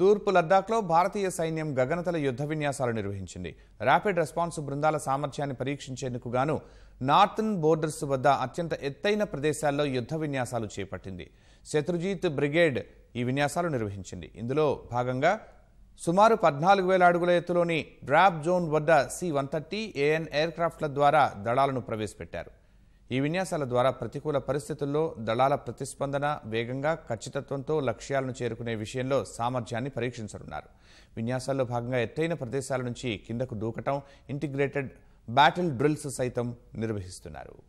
తూర్పు లద్దాఖ్లో భారతీయ సైన్యం గగనతల యుద్ధ విన్యాసాలు నిర్వహించింది ర్యాపిడ్ రెస్పాన్స్ బృందాల సామర్థ్యాన్ని పరీక్షించేందుకు గాను నార్థన్ బోర్డర్స్ వద్ద అత్యంత ఎత్తైన ప్రదేశాల్లో యుద్ధ విన్యాసాలు చేపట్టింది శత్రుజీత్ బ్రిగేడ్ ఈ విన్యాసాలు నిర్వహించింది ఇందులో భాగంగా సుమారు పద్నాలుగు వేల అడుగుల ఎత్తులోని డ్రాప్ జోన్ వద్ద సి వన్ థర్టీ ఏఎన్ ఎయిర్క్రాఫ్ట్ల ద్వారా దళాలను ప్రవేశపెట్టారు ఈ విన్యాసాల ద్వారా ప్రతికూల పరిస్థితుల్లో దళాల ప్రతిస్పందన వేగంగా ఖచ్చితత్వంతో లక్ష్యాలను చేరుకునే విషయంలో సామర్థ్యాన్ని పరీక్షించనున్నారు విన్యాసాల్లో భాగంగా ఎత్తైన ప్రదేశాల నుంచి కిందకు దూకటం ఇంటిగ్రేటెడ్ బ్యాటిల్ డ్రిల్స్ సైతం నిర్వహిస్తున్నారు